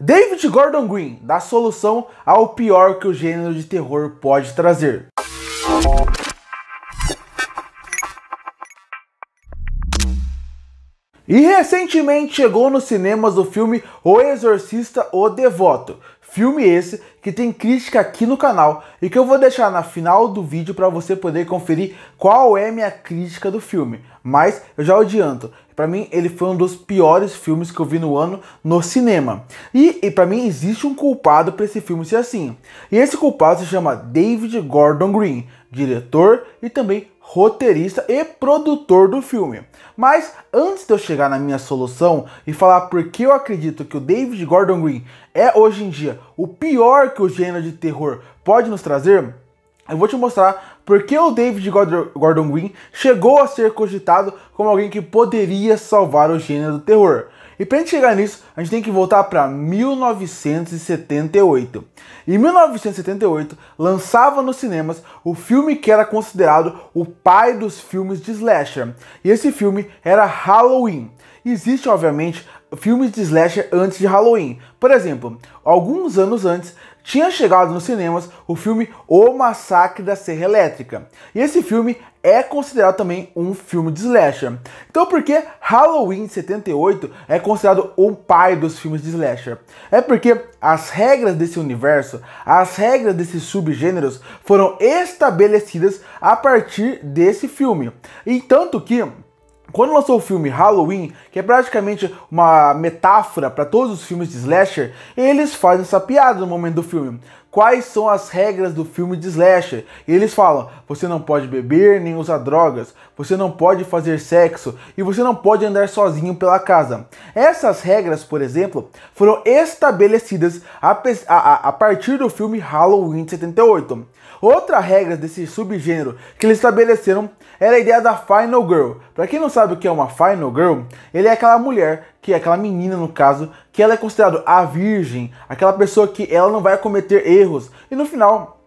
David Gordon Green dá solução ao pior que o gênero de terror pode trazer. E recentemente chegou nos cinemas o filme O Exorcista O Devoto, filme esse que tem crítica aqui no canal e que eu vou deixar na final do vídeo para você poder conferir qual é minha crítica do filme. Mas eu já adianto, para mim, ele foi um dos piores filmes que eu vi no ano no cinema. E, e para mim existe um culpado para esse filme ser assim. E esse culpado se chama David Gordon Green, diretor e também roteirista e produtor do filme. Mas antes de eu chegar na minha solução e falar por que eu acredito que o David Gordon Green é hoje em dia o pior que o gênero de terror pode nos trazer, eu vou te mostrar porque o David Gordon Green chegou a ser cogitado como alguém que poderia salvar o gênero do terror. E para gente chegar nisso, a gente tem que voltar para 1978. Em 1978, lançava nos cinemas o filme que era considerado o pai dos filmes de slasher. E esse filme era Halloween. Existe, obviamente, filmes de slasher antes de Halloween. Por exemplo, alguns anos antes tinha chegado nos cinemas o filme O Massacre da Serra Elétrica. E esse filme é considerado também um filme de slasher. Então por que Halloween 78 é considerado o pai dos filmes de slasher? É porque as regras desse universo, as regras desses subgêneros foram estabelecidas a partir desse filme. E tanto que quando lançou o filme Halloween, que é praticamente uma metáfora para todos os filmes de slasher, eles fazem essa piada no momento do filme quais são as regras do filme de slasher. E eles falam: você não pode beber nem usar drogas, você não pode fazer sexo e você não pode andar sozinho pela casa. Essas regras, por exemplo, foram estabelecidas a, a, a partir do filme Halloween de 78. Outra regra desse subgênero que eles estabeleceram era a ideia da Final Girl. Para quem não sabe o que é uma Final Girl, ele é aquela mulher que é aquela menina no caso, que ela é considerada a virgem, aquela pessoa que ela não vai cometer erros. E no final,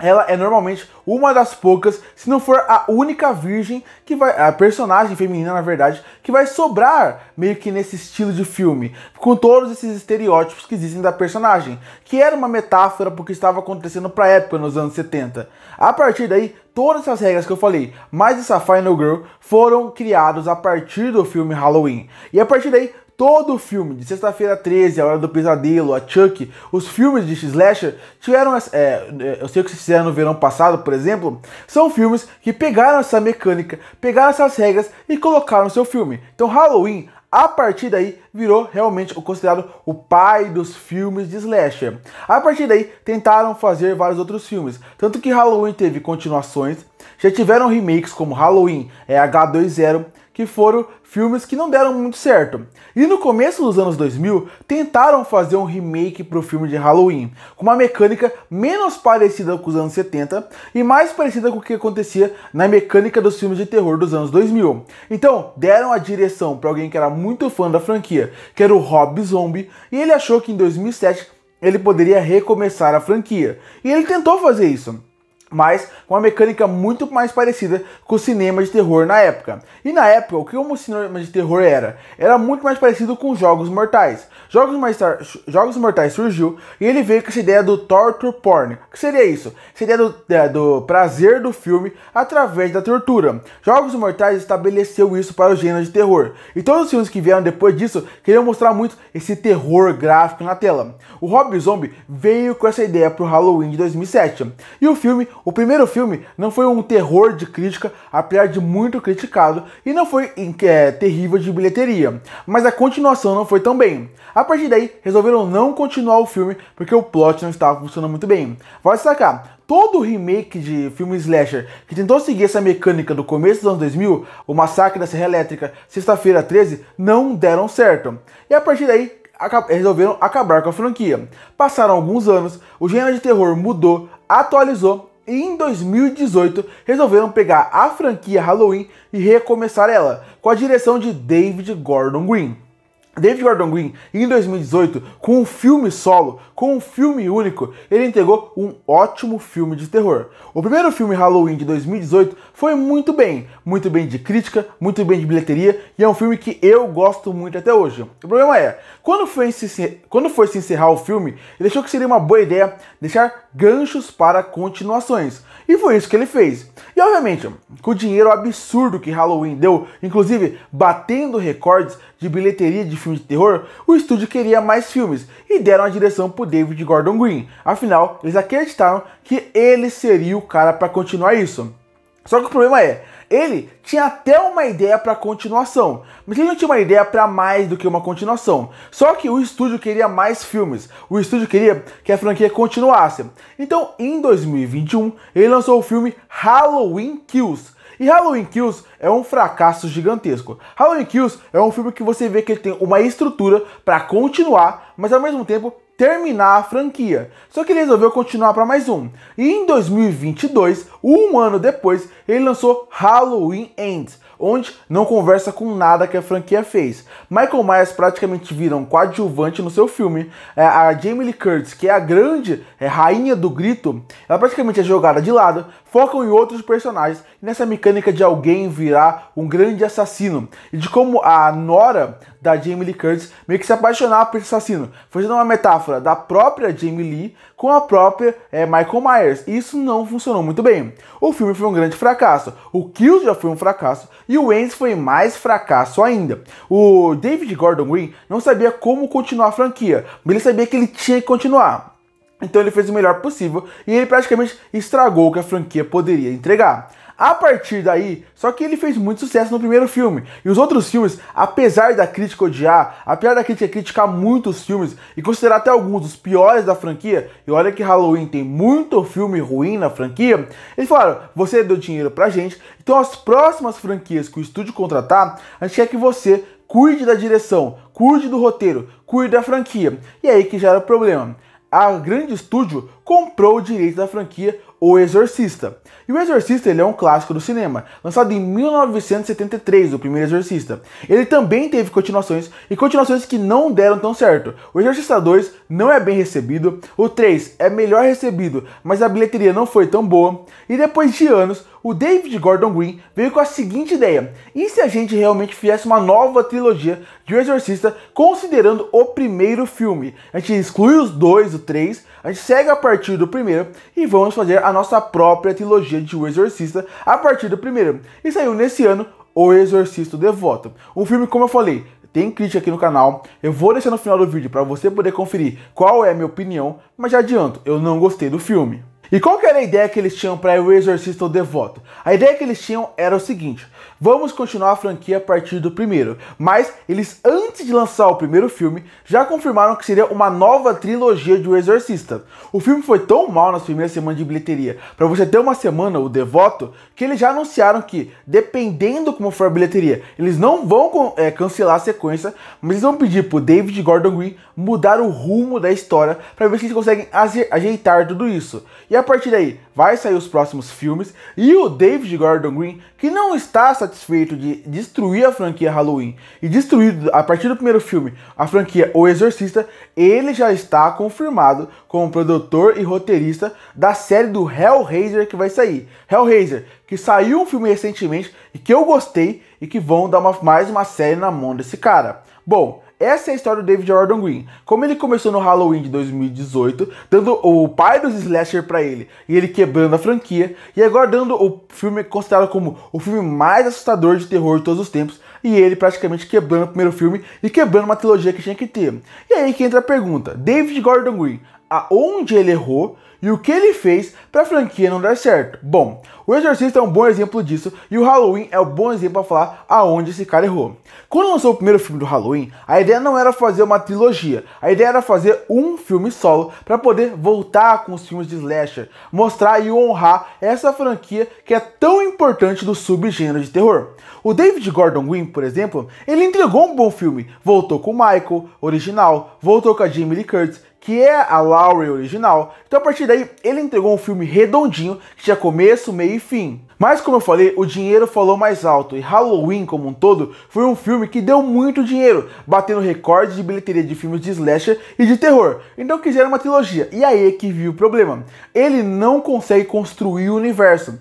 ela é normalmente uma das poucas, se não for a única virgem que vai, a personagem feminina na verdade, que vai sobrar meio que nesse estilo de filme, com todos esses estereótipos que existem da personagem, que era uma metáfora porque estava acontecendo para época nos anos 70. A partir daí, todas essas regras que eu falei, mais essa Final Girl, foram criados a partir do filme Halloween. E a partir daí, Todo filme, de Sexta-feira 13, A Hora do Pesadelo, a Chuck, os filmes de slasher tiveram. É, é, eu sei o que vocês fizeram no verão passado, por exemplo. São filmes que pegaram essa mecânica, pegaram essas regras e colocaram no seu filme. Então, Halloween, a partir daí, virou realmente o considerado o pai dos filmes de slasher. A partir daí, tentaram fazer vários outros filmes. Tanto que Halloween teve continuações, já tiveram remakes como Halloween é, H20 que foram filmes que não deram muito certo. E no começo dos anos 2000, tentaram fazer um remake para o filme de Halloween, com uma mecânica menos parecida com os anos 70 e mais parecida com o que acontecia na mecânica dos filmes de terror dos anos 2000. Então, deram a direção para alguém que era muito fã da franquia, que era o Rob Zombie, e ele achou que em 2007 ele poderia recomeçar a franquia. E ele tentou fazer isso mas com uma mecânica muito mais parecida com o cinema de terror na época. E na época, o que o cinema de terror era? Era muito mais parecido com Jogos Mortais. Jogos, mais Jogos Mortais surgiu e ele veio com essa ideia do torture porn. O que seria isso? Essa ideia do, é, do prazer do filme através da tortura. Jogos Mortais estabeleceu isso para o gênero de terror. E todos os filmes que vieram depois disso queriam mostrar muito esse terror gráfico na tela. O Rob Zombie veio com essa ideia para o Halloween de 2007. E o filme o primeiro filme não foi um terror de crítica, apesar de muito criticado, e não foi é, terrível de bilheteria, mas a continuação não foi tão bem. A partir daí, resolveram não continuar o filme porque o plot não estava funcionando muito bem. Vai destacar todo remake de filme slasher que tentou seguir essa mecânica do começo dos anos 2000, o Massacre da Serra Elétrica, Sexta-feira 13, não deram certo. E a partir daí, resolveram acabar com a franquia. Passaram alguns anos, o gênero de terror mudou, atualizou e em 2018 resolveram pegar a franquia Halloween e recomeçar ela, com a direção de David Gordon Green. David Gordon Green, em 2018, com um filme solo, com um filme único, ele entregou um ótimo filme de terror. O primeiro filme Halloween de 2018 foi muito bem, muito bem de crítica, muito bem de bilheteria, e é um filme que eu gosto muito até hoje. O problema é, quando foi, se, quando foi se encerrar o filme, ele achou que seria uma boa ideia deixar ganchos para continuações. E foi isso que ele fez. E obviamente, com o dinheiro absurdo que Halloween deu, inclusive batendo recordes de bilheteria de filme de terror, o estúdio queria mais filmes e deram a direção para David Gordon Green. Afinal, eles acreditaram que ele seria o cara para continuar isso. Só que o problema é, ele tinha até uma ideia para continuação, mas ele não tinha uma ideia para mais do que uma continuação. Só que o estúdio queria mais filmes, o estúdio queria que a franquia continuasse. Então, em 2021, ele lançou o filme Halloween Kills, e Halloween Kills é um fracasso gigantesco. Halloween Kills é um filme que você vê que ele tem uma estrutura para continuar, mas ao mesmo tempo terminar a franquia. Só que ele resolveu continuar para mais um. E em 2022, um ano depois, ele lançou Halloween Ends onde não conversa com nada que a franquia fez. Michael Myers praticamente vira um coadjuvante no seu filme. É, a Jamie Lee Curtis, que é a grande é, rainha do grito, ela praticamente é jogada de lado, focam em outros personagens e nessa mecânica de alguém virar um grande assassino e de como a Nora da Jamie Lee Curtis meio que se apaixonar por esse assassino, fazendo uma metáfora da própria Jamie Lee com a própria é, Michael Myers. E isso não funcionou muito bem. O filme foi um grande fracasso, o Kill já foi um fracasso e o Wentz foi mais fracasso ainda. O David Gordon Green não sabia como continuar a franquia, mas ele sabia que ele tinha que continuar. Então ele fez o melhor possível e ele praticamente estragou o que a franquia poderia entregar. A partir daí, só que ele fez muito sucesso no primeiro filme. E os outros filmes, apesar da crítica odiar, apesar da crítica criticar muitos filmes e considerar até alguns dos piores da franquia, e olha que Halloween tem muito filme ruim na franquia, eles falaram: você deu dinheiro pra gente, então as próximas franquias que o estúdio contratar, a gente quer que você cuide da direção, cuide do roteiro, cuide da franquia. E é aí que gera o problema. A grande estúdio comprou o direito da franquia o Exorcista. E o Exorcista ele é um clássico do cinema, lançado em 1973, o primeiro Exorcista. Ele também teve continuações e continuações que não deram tão certo. O Exorcista 2 não é bem recebido, o 3 é melhor recebido, mas a bilheteria não foi tão boa. E depois de anos, o David Gordon Green veio com a seguinte ideia: e se a gente realmente fizesse uma nova trilogia de O Exorcista, considerando o primeiro filme? A gente exclui os dois, o três, a gente segue a partir do primeiro e vamos fazer a nossa própria trilogia de O Exorcista a partir do primeiro. E saiu nesse ano O Exorcista Devoto. Um filme, como eu falei, tem crítica aqui no canal. Eu vou deixar no final do vídeo para você poder conferir qual é a minha opinião, mas já adianto, eu não gostei do filme. E qual que era a ideia que eles tinham para O Exorcista o Devoto? A ideia que eles tinham era o seguinte: vamos continuar a franquia a partir do primeiro, mas eles antes de lançar o primeiro filme já confirmaram que seria uma nova trilogia de O Exorcista. O filme foi tão mal nas primeiras semanas de bilheteria, para você ter uma semana o Devoto, que eles já anunciaram que dependendo como for a bilheteria, eles não vão é, cancelar a sequência, mas eles vão pedir pro David Gordon Green mudar o rumo da história para ver se eles conseguem ajeitar tudo isso. E a partir daí vai sair os próximos filmes e o David Gordon Green, que não está satisfeito de destruir a franquia Halloween e destruir a partir do primeiro filme a franquia O Exorcista, ele já está confirmado como produtor e roteirista da série do Hellraiser que vai sair. Hellraiser, que saiu um filme recentemente e que eu gostei e que vão dar uma, mais uma série na mão desse cara. Bom, essa é a história do David Jordan Green. Como ele começou no Halloween de 2018, dando o pai dos slasher para ele e ele quebrando a franquia, e agora dando o filme considerado como o filme mais assustador de terror de todos os tempos, e ele praticamente quebrando o primeiro filme e quebrando uma trilogia que tinha que ter. E aí que entra a pergunta: David Gordon Green, aonde ele errou? e o que ele fez para a franquia não dar certo. Bom, o Exorcista é um bom exemplo disso e o Halloween é o um bom exemplo para falar aonde esse cara errou. Quando lançou o primeiro filme do Halloween, a ideia não era fazer uma trilogia, a ideia era fazer um filme solo para poder voltar com os filmes de slasher, mostrar e honrar essa franquia que é tão importante do subgênero de terror. O David Gordon Green, por exemplo, ele entregou um bom filme, voltou com o Michael, original, voltou com a Jamie Lee Curtis, que é a Laurie original. Então a partir daí, ele entregou um filme redondinho que tinha começo, meio e fim. Mas como eu falei, o dinheiro falou mais alto e Halloween como um todo foi um filme que deu muito dinheiro, batendo recorde de bilheteria de filmes de slasher e de terror. Então quiseram uma trilogia. E aí é que viu o problema. Ele não consegue construir o universo.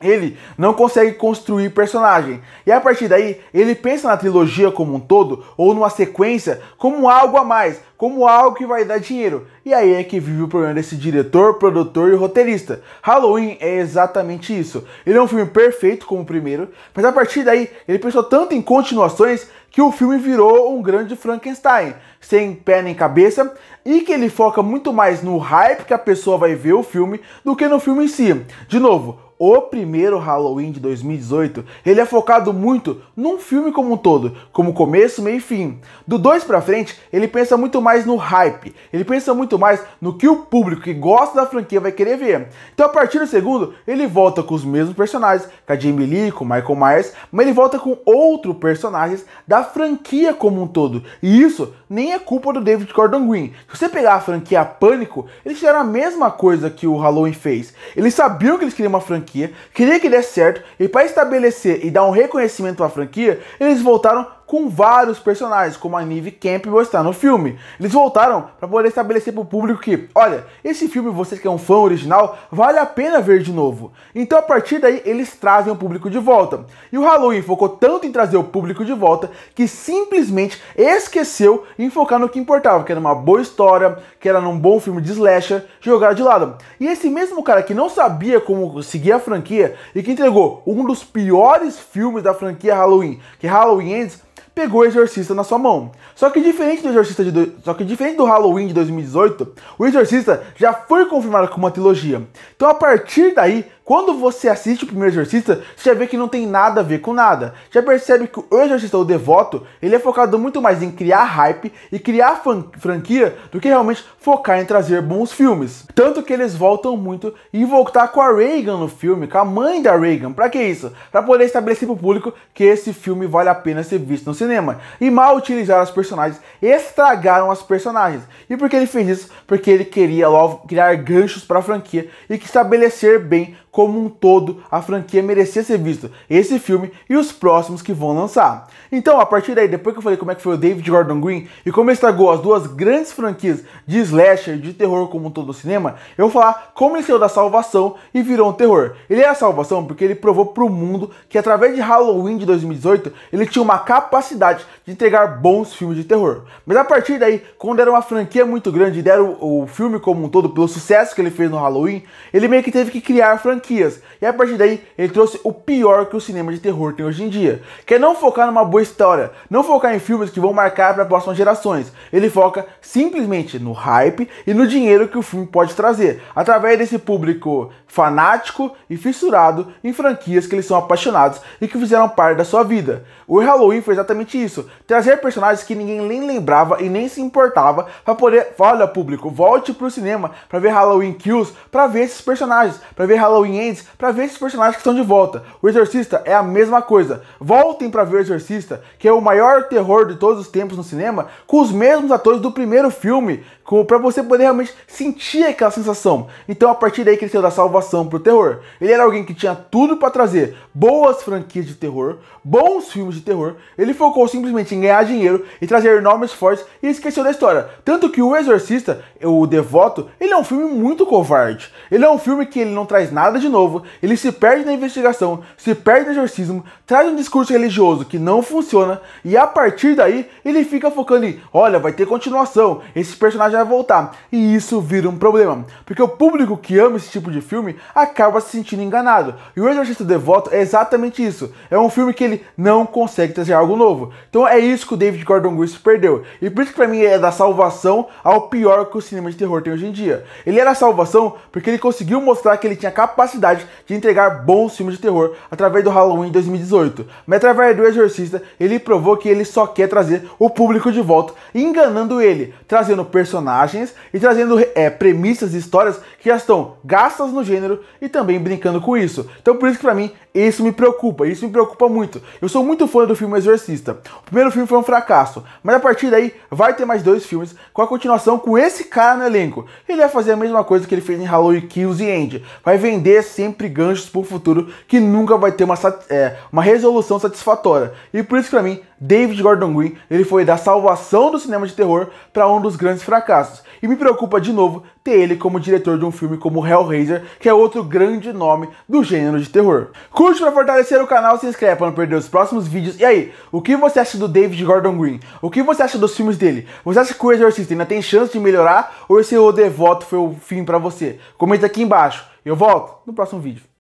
Ele não consegue construir personagem, e a partir daí ele pensa na trilogia como um todo ou numa sequência como algo a mais, como algo que vai dar dinheiro. E aí é que vive o problema desse diretor, produtor e roteirista. Halloween é exatamente isso. Ele é um filme perfeito como o primeiro, mas a partir daí ele pensou tanto em continuações que o filme virou um grande Frankenstein, sem pé nem cabeça, e que ele foca muito mais no hype que a pessoa vai ver o filme do que no filme em si. De novo, o primeiro Halloween de 2018, ele é focado muito num filme como um todo, como começo, meio e fim. Do 2 para frente, ele pensa muito mais no hype, ele pensa muito mais no que o público que gosta da franquia vai querer ver. Então a partir do segundo, ele volta com os mesmos personagens, com a Jamie Lee, com Michael Myers, mas ele volta com outros personagens da franquia como um todo. E isso nem é culpa do David Gordon Green. Se você pegar a franquia Pânico, eles fizeram a mesma coisa que o Halloween fez. Eles sabiam que eles queriam uma franquia franquia, queria que desse certo, e para estabelecer e dar um reconhecimento à franquia, eles voltaram com vários personagens, como a Nive Campbell está no filme. Eles voltaram para poder estabelecer para o público que, olha, esse filme, você que é um fã original, vale a pena ver de novo. Então a partir daí eles trazem o público de volta. E o Halloween focou tanto em trazer o público de volta que simplesmente esqueceu em focar no que importava, que era uma boa história, que era num bom filme de slasher, jogar de lado. E esse mesmo cara que não sabia como seguir a franquia e que entregou um dos piores filmes da franquia Halloween, que Halloween Ends, up. pegou o Exorcista na sua mão. Só que diferente do Exorcista de do... só que diferente do Halloween de 2018, o Exorcista já foi confirmado como uma trilogia. Então a partir daí, quando você assiste o primeiro Exorcista, você já vê que não tem nada a ver com nada. Já percebe que o Exorcista o Devoto, ele é focado muito mais em criar hype e criar franquia do que realmente focar em trazer bons filmes. Tanto que eles voltam muito em voltar com a Reagan no filme, com a mãe da Reagan. Para que isso? Para poder estabelecer para o público que esse filme vale a pena ser visto no cinema cinema. E mal utilizaram os personagens, estragaram as personagens. E por que ele fez isso? Porque ele queria logo criar ganchos para a franquia e que estabelecer bem como um todo, a franquia merecia ser vista, esse filme e os próximos que vão lançar. Então, a partir daí, depois que eu falei como é que foi o David Gordon Green e como ele estragou as duas grandes franquias de slasher e de terror como um todo o cinema, eu vou falar como ele saiu da salvação e virou um terror. Ele é a salvação porque ele provou para o mundo que através de Halloween de 2018, ele tinha uma capacidade de entregar bons filmes de terror. Mas a partir daí, quando era uma franquia muito grande e deram o filme como um todo pelo sucesso que ele fez no Halloween, ele meio que teve que criar franquias franquias. E a partir daí, ele trouxe o pior que o cinema de terror tem hoje em dia, que é não focar numa boa história, não focar em filmes que vão marcar para próximas gerações. Ele foca simplesmente no hype e no dinheiro que o filme pode trazer, através desse público fanático e fissurado em franquias que eles são apaixonados e que fizeram parte da sua vida. O Halloween foi exatamente isso, trazer personagens que ninguém nem lembrava e nem se importava para poder, olha público, volte pro cinema para ver Halloween Kills, para ver esses personagens, para ver Halloween clientes para ver esses personagens que estão de volta. O Exorcista é a mesma coisa. Voltem para ver o Exorcista, que é o maior terror de todos os tempos no cinema, com os mesmos atores do primeiro filme, para você poder realmente sentir aquela sensação. Então a partir daí cresceu da salvação pro terror. Ele era alguém que tinha tudo para trazer boas franquias de terror, bons filmes de terror. Ele focou simplesmente em ganhar dinheiro e trazer enormes fortes e esqueceu da história. Tanto que o Exorcista, o Devoto, ele é um filme muito covarde. Ele é um filme que ele não traz nada nada de novo, ele se perde na investigação, se perde no exorcismo, traz um discurso religioso que não funciona e a partir daí ele fica focando em: olha, vai ter continuação, esse personagem vai voltar. E isso vira um problema, porque o público que ama esse tipo de filme acaba se sentindo enganado. E o Exorcista Devoto é exatamente isso: é um filme que ele não consegue trazer algo novo. Então é isso que o David Gordon Green perdeu. E por isso que pra mim é da salvação ao pior que o cinema de terror tem hoje em dia. Ele era é salvação porque ele conseguiu mostrar que ele tinha capacidade capacidade de entregar bons filmes de terror através do Halloween 2018, mas através do Exorcista ele provou que ele só quer trazer o público de volta, enganando ele, trazendo personagens e trazendo é, premissas e histórias que já estão gastas no gênero e também brincando com isso. Então por isso que pra mim isso me preocupa, isso me preocupa muito. Eu sou muito fã do filme Exorcista. O primeiro filme foi um fracasso, mas a partir daí vai ter mais dois filmes com a continuação com esse cara no elenco. Ele vai fazer a mesma coisa que ele fez em Halloween Kills e End. Vai vender ter sempre ganchos pro futuro que nunca vai ter uma, é, uma resolução satisfatória. E por isso, para mim, David Gordon Green ele foi da salvação do cinema de terror para um dos grandes fracassos. E me preocupa de novo ter ele como diretor de um filme como Hellraiser, que é outro grande nome do gênero de terror. Curte para fortalecer o canal, se inscreve para não perder os próximos vídeos. E aí, o que você acha do David Gordon Green? O que você acha dos filmes dele? Você acha que o Exorcista ainda tem chance de melhorar ou esse O Devoto foi o fim para você? Comenta aqui embaixo. Eu volto no próximo vídeo.